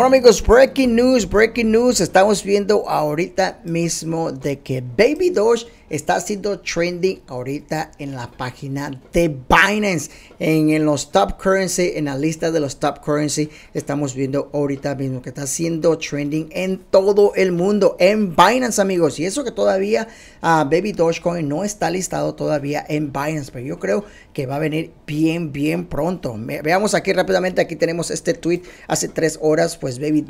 Bueno amigos, breaking news, breaking news, estamos viendo ahorita mismo de que Baby Doge está haciendo trending ahorita en la página de Binance, en, los top currency, en la lista de los top currency, estamos viendo ahorita mismo que está siendo trending en todo el mundo, en Binance amigos, y eso que todavía baby ah, Baby Dogecoin no está listado todavía en Binance, pero yo creo que va a venir bien, bien pronto. veamos aquí rápidamente, aquí tenemos este tweet hace tres horas, pues, pues, Baby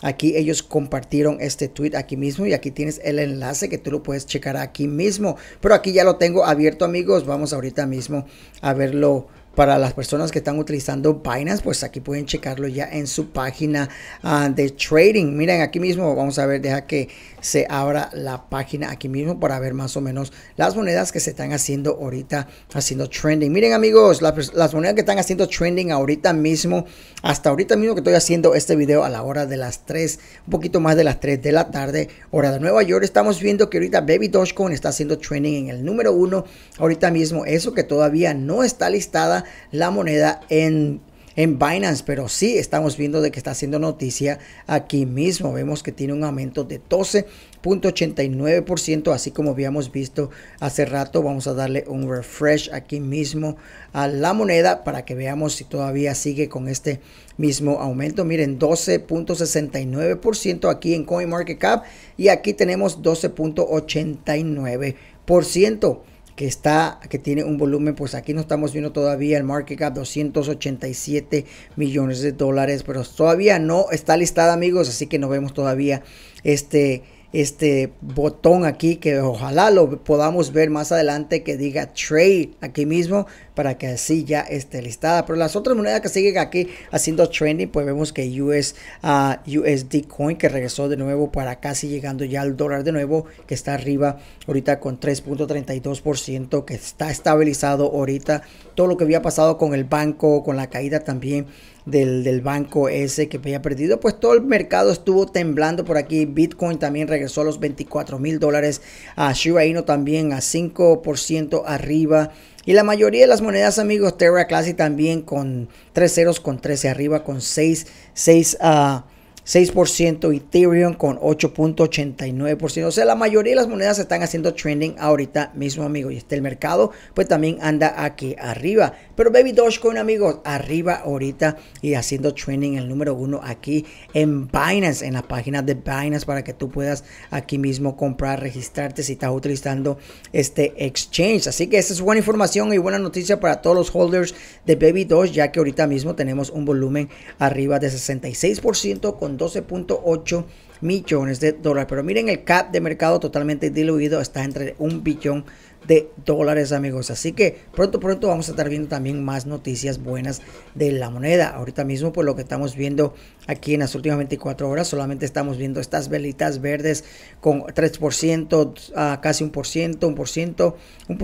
Aquí ellos compartieron este tweet aquí mismo y aquí tienes el enlace que tú lo puedes checar aquí mismo. Pero aquí ya lo tengo abierto amigos, vamos ahorita mismo a verlo para las personas que están utilizando Binance, pues aquí pueden checarlo ya en su página ah, de trading. Miren, aquí mismo vamos a ver, deja que se abra la página aquí mismo para ver más o menos las monedas que se están haciendo ahorita, haciendo trending. Miren amigos, las, las monedas que están haciendo trending ahorita mismo, hasta ahorita mismo que estoy haciendo este video a la hora de las 3, un poquito más de las 3 de la tarde, hora de Nueva York, estamos viendo que ahorita Baby Dogecoin está haciendo trending en el número 1 ahorita mismo. Eso que todavía no está listada la moneda en, en Binance, pero sí estamos viendo de que está haciendo noticia aquí mismo. Vemos que tiene un aumento de 12.89%, así como habíamos visto hace rato. Vamos a darle un refresh aquí mismo a la moneda para que veamos si todavía sigue con este mismo aumento. Miren, 12.69% aquí en CoinMarketCap y aquí tenemos 12.89% que está que tiene un volumen pues aquí no estamos viendo todavía el market cap 287 millones de dólares pero todavía no está listada amigos así que no vemos todavía este este botón aquí que ojalá lo podamos ver más adelante que diga trade aquí mismo para que así ya esté listada. Pero las otras monedas que siguen aquí haciendo trending, pues vemos que US, ah, USD Coin que regresó de nuevo para casi llegando ya al dólar de nuevo, que está arriba ahorita con 3.32%, que está estabilizado ahorita. Todo lo que había pasado con el banco, con la caída también del, banco ese que había perdido, pues todo el mercado estuvo temblando por aquí. Bitcoin también regresó a los 24 mil dólares. A ah, Shiba también a 5% arriba. Y la mayoría de las monedas, amigos, Terra Classic también con 3 ceros, con 13 arriba, con 6, 6 ah, 6% Ethereum con 8.89%. O sea, la mayoría de las monedas están haciendo trending ahorita mismo, amigo Y este el mercado, pues también anda aquí arriba. Pero Baby Dogecoin, amigos, arriba ahorita y haciendo trending el número uno aquí en Binance, en la página de Binance, para que tú puedas aquí mismo comprar, registrarte si estás utilizando este exchange. Así que esta es buena información y buena noticia para todos los holders de Baby Doge, ya que ahorita mismo tenemos un volumen arriba de 66% con 12.8 millones de dólares. Pero miren el cap de mercado totalmente diluido, está entre un billón de dólares amigos así que pronto pronto vamos a estar viendo también más noticias buenas de la moneda ahorita mismo por pues, lo que estamos viendo aquí en las últimas 24 horas solamente estamos viendo estas velitas verdes con 3% a casi 1% por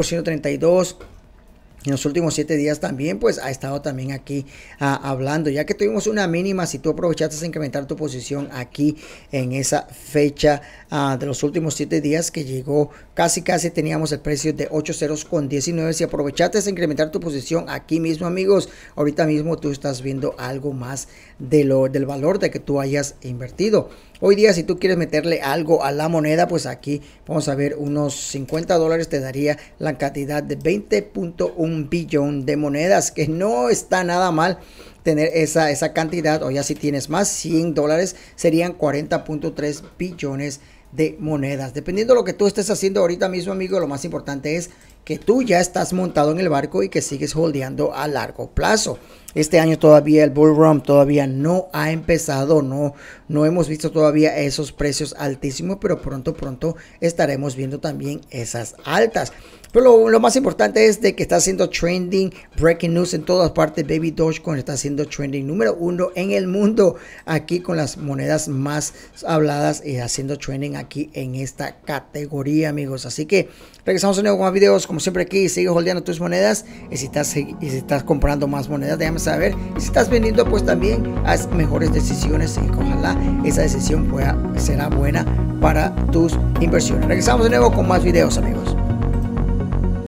ciento 32 ah, en los últimos siete días también, pues ha estado también aquí ah, hablando. Ya que tuvimos una mínima, si tú aprovechaste a incrementar tu posición aquí en esa fecha ah, de los últimos siete días que llegó, casi casi teníamos el precio de 8 ceros con 19. Si aprovechaste a incrementar tu posición aquí mismo, amigos, ahorita mismo tú estás viendo algo más de lo, del valor de que tú hayas invertido. Hoy día si tú quieres meterle algo a la moneda, pues aquí vamos a ver unos 50 dólares te daría la cantidad de 20.1 billón de monedas, que no está nada mal tener esa, esa cantidad, o ya si tienes más 100 dólares serían 40.3 billones de de monedas. Dependiendo de lo que tú estés haciendo ahorita mismo, amigo, lo más importante es que tú ya estás montado en el barco y que sigues holdeando a largo plazo. Este año todavía el bull run todavía no ha empezado, no, no hemos visto todavía esos precios altísimos, pero pronto, pronto estaremos viendo también esas altas. Pero lo, más importante es de que está haciendo trending, breaking news en todas partes. Baby Dogecoin está haciendo trending número uno en el mundo aquí con las monedas más habladas y eh, haciendo trending aquí en esta categoría, amigos. Así que regresamos de nuevo con más videos, como siempre aquí. Sigue holdeando tus monedas y si estás, si estás comprando más monedas, déjame saber. Y si estás vendiendo, pues también haz mejores decisiones y ojalá esa decisión pueda, será buena para tus inversiones. Regresamos de nuevo con más videos, amigos.